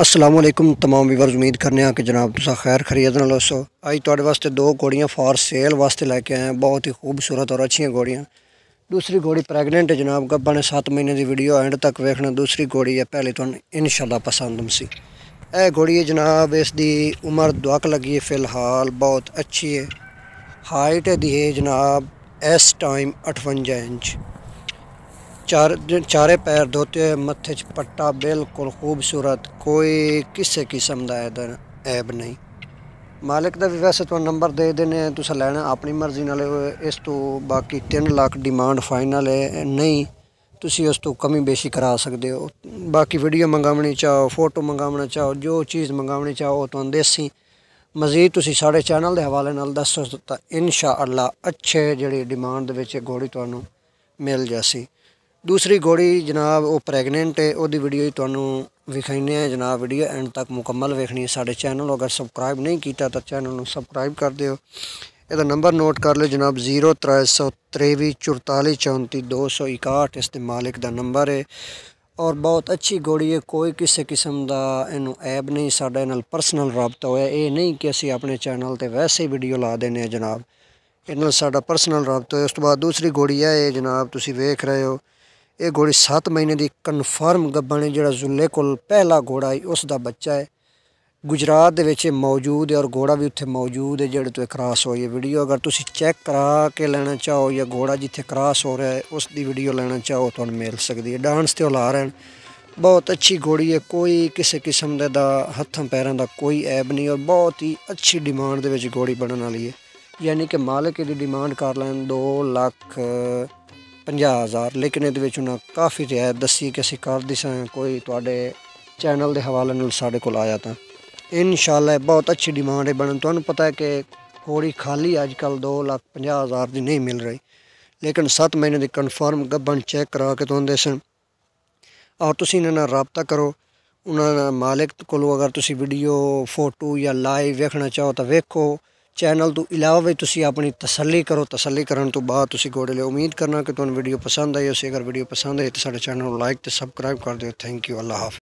असलम तमाम विवर्स उम्मीद करने हैं कि जनाब तुम खैर खरीद ना लोसो अज थोड़े वास्ते दो घोड़ियाँ फॉर सेल वास्ते लेके आए हैं बहुत ही खूबसूरत और अच्छी घोड़ियाँ दूसरी घोड़ी प्रेगनेंट है जनाब गब्बा ने सत्त महीने की वीडियो एंड तक वेखना दूसरी घोड़ी है पहले तुम तो इन शाला पसंद उसी यह घोड़ी है जनाब इसकी उम्र दुआक लगी है फिलहाल बहुत अच्छी है हाइट है दी है जनाब इस टाइम अठवंजा इंच चार चारे पैर धोते हुए मत्थे पट्टा बिल्कुल खूबसूरत कोई किसे किस्म का ऐब नहीं ਮਾਲਕ ਦਾ ਵੀ ਵੈਸੇ ਤੁਹਾਨੂੰ ਨੰਬਰ ਦੇ ਦੇਣੇ ਆ ਤੁਸੀਂ ਲੈਣਾ ਆਪਣੀ ਮਰਜ਼ੀ ਨਾਲ ਇਸ ਤੋਂ ਬਾਕੀ 3 ਲੱਖ ਡਿਮਾਂਡ ਫਾਈਨਲ ਹੈ ਨਹੀਂ ਤੁਸੀਂ ਉਸ ਤੋਂ ਕਮੀ ਬੇਸ਼ੀ ਕਰਾ ਸਕਦੇ ਹੋ ਬਾਕੀ ਵੀਡੀਓ ਮੰਗਾਉਣੀ ਚਾਹੋ ਫੋਟੋ ਮੰਗਾਉਣਾ ਚਾਹੋ ਜੋ ਚੀਜ਼ ਮੰਗਾਉਣੀ ਚਾਹੋ ਉਹ ਤੁਹਾਨੂੰ ਦੇਸੀ ਮਜ਼ੀਦ ਤੁਸੀਂ ਸਾਡੇ ਚੈਨਲ ਦੇ ਹਵਾਲੇ ਨਾਲ ਦੱਸੋ ਤਾਂ ਇਨਸ਼ਾ ਅੱਲਾ ਅੱਛੇ ਜਿਹੜੀ ਡਿਮਾਂਡ ਦੇ ਵਿੱਚ ਘੋੜੀ ਤੁਹਾਨੂੰ ਮਿਲ ਜਾਸੀ ਦੂਸਰੀ ਘੋੜੀ ਜਨਾਬ ਉਹ ਪ੍ਰੈਗਨੈਂਟ ਹੈ ਉਹਦੀ ਵੀਡੀਓ ਤੁਹਾਨੂੰ ਵਿਖਾਈਨੇ ਆ ਜਨਾਬ ਵੀਡੀਓ ਐਂਡ ਤੱਕ ਮੁਕੰਮਲ ਵੇਖਣੀ ਸਾਡੇ ਚੈਨਲ ਨੂੰ ਅਗਰ ਸਬਸਕ੍ਰਾਈਬ ਨਹੀਂ ਕੀਤਾ ਤਾਂ ਚੈਨਲ ਨੂੰ ਸਬਸਕ੍ਰਾਈਬ ਕਰ ਦਿਓ ਇਹਦਾ ਨੰਬਰ ਨੋਟ ਕਰ ਲਓ ਜਨਾਬ 0323244261 ਇਸ ਦੇ ਮਾਲਕ ਦਾ ਨੰਬਰ ਹੈ ਔਰ ਬਹੁਤ ਅੱਛੀ ਘੋੜੀ ਹੈ ਕੋਈ ਕਿਸੇ ਕਿਸਮ ਦਾ ਇਹਨੂੰ ਐਬ ਨਹੀਂ ਸਾਡੇ ਨਾਲ ਪਰਸਨਲ ਰابطਾ ਹੋਇਆ ਇਹ ਨਹੀਂ ਕਿ ਅਸੀਂ ਆਪਣੇ ਚੈਨਲ ਤੇ ਵੈਸੇ ਵੀਡੀਓ ਲਾ ਦਿੰਨੇ ਆ ਜਨਾਬ ਇਹਨਾਂ ਨਾਲ ਸਾਡਾ ਪਰਸਨਲ ਰابطਾ ਹੈ ਉਸ ਤੋਂ ਬਾਅਦ ਦੂਸਰੀ ਘੋੜੀ ਹੈ ਇਹ ਜਨਾਬ ਤੁਸੀਂ ਵੇਖ ਰਹੇ ਹੋ ਇਹ ਘੋੜੀ 7 ਮਹੀਨੇ ਦੀ ਕਨਫਰਮ ਨੇ ਜਿਹੜਾ ਜ਼ੁੱਲੇ ਕੋਲ ਪਹਿਲਾ ਘੋੜਾ ਹੈ ਉਸ ਦਾ ਬੱਚਾ ਹੈ ਗੁਜਰਾਤ ਦੇ ਵਿੱਚ ਮੌਜੂਦ ਹੈ ਔਰ ਘੋੜਾ ਵੀ ਉੱਥੇ ਮੌਜੂਦ ਹੈ ਜਿਹੜੇ ਤੋਂ ਕ੍ਰਾਸ ਹੋਈ ਹੈ ਵੀਡੀਓ ਅਗਰ ਤੁਸੀਂ ਚੈੱਕ ਕਰਾ ਕੇ ਲੈਣਾ ਚਾਹੋ ਜਾਂ ਘੋੜਾ ਜਿੱਥੇ ਕ੍ਰਾਸ ਹੋ ਰਿਹਾ ਹੈ ਉਸ ਦੀ ਵੀਡੀਓ ਲੈਣਾ ਚਾਹੋ ਤੁਹਾਨੂੰ ਮਿਲ ਸਕਦੀ ਹੈ ਡਾਂਸ ਤੇ ਉਲਾ ਰਹਿਣ ਬਹੁਤ ਅੱਛੀ ਘੋੜੀ ਹੈ ਕੋਈ ਕਿਸੇ ਕਿਸਮ ਦੇ ਦਾ ਹੱਥਾਂ ਪੈਰਾਂ ਦਾ ਕੋਈ ਐਬ ਨਹੀਂ ਔਰ ਬਹੁਤ ਹੀ ਅੱਛੀ ਡਿਮਾਂਡ ਦੇ ਵਿੱਚ ਘੋੜੀ ਬਣਨ ਵਾਲੀ ਹੈ ਯਾਨੀ ਕਿ ਮਾਲਕ ਦੀ ਡਿਮਾਂਡ ਕਰ ਲੈਣ 2 ਲੱਖ 50000 ਲੇਕਿਨ ਇਹਦੇ ਵਿੱਚ ਉਹਨਾਂ ਕਾਫੀ ਰਿਆਇਤ ਦੱਸੀ ਕਿ ਅਸੀਂ ਕਰ ਦਿਸਾਂ ਕੋਈ ਤੁਹਾਡੇ ਚੈਨਲ ਦੇ ਹਵਾਲੇ ਨਾਲ ਸਾਡੇ ਕੋਲ ਆਇਆ ਤਾਂ ਇਨਸ਼ਾਅੱਲਾ ਬਹੁਤ ਅੱਛੀ ਡਿਮਾਂਡ ਹੈ ਬਣਨ ਤੁਹਾਨੂੰ ਪਤਾ ਹੈ ਕਿ ਹੋੜੀ ਖਾਲੀ ਅੱਜ ਕੱਲ 2 ਲੱਖ 50 ਹਜ਼ਾਰ ਦੀ ਨਹੀਂ ਮਿਲ ਰਹੀ ਲੇਕਿਨ 7 ਮਹੀਨੇ ਦੀ ਕਨਫਰਮ ਗੱਬਣ ਚੈੱਕ ਕਰਾ ਕੇ ਤੁਹਾਨੂੰ ਦੇਸਣ ਔਰ ਤੁਸੀਂ ਇਹਨਾਂ ਨਾਲ ਰਾਬਤਾ ਕਰੋ ਉਹਨਾਂ ਦਾ ਮਾਲਕ ਕੋਲੋਂ ਅਗਰ ਤੁਸੀਂ ਵੀਡੀਓ ਫੋਟੋ ਜਾਂ ਲਾਈਵ ਵੇਖਣਾ ਚਾਹੋ ਤਾਂ ਵੇਖੋ ਚੈਨਲ ਤੋਂ ਇਲਾਵਾ ਵੀ ਤੁਸੀਂ ਆਪਣੀ ਤਸੱਲੀ ਕਰੋ ਤਸੱਲੀ ਕਰਨ ਤੋਂ ਬਾਅਦ ਤੁਸੀਂ ਗੋੜੇ ਲਈ ਉਮੀਦ ਕਰਨਾ ਕਿ ਤੁਹਾਨੂੰ ਵੀਡੀਓ ਪਸੰਦ ਆਈ ਹੋਵੇ ਅਗਰ ਵੀਡੀਓ ਪਸੰਦ ਆਈ ਤਾਂ ਸਾਡੇ ਚੈਨਲ ਨੂੰ ਲਾਈਕ ਤੇ ਸਬਸਕ੍ਰਾਈਬ ਕਰ ਦਿਓ ਥੈਂਕ ਯੂ ਅੱਲਾਹ ਹਾਫਿਜ਼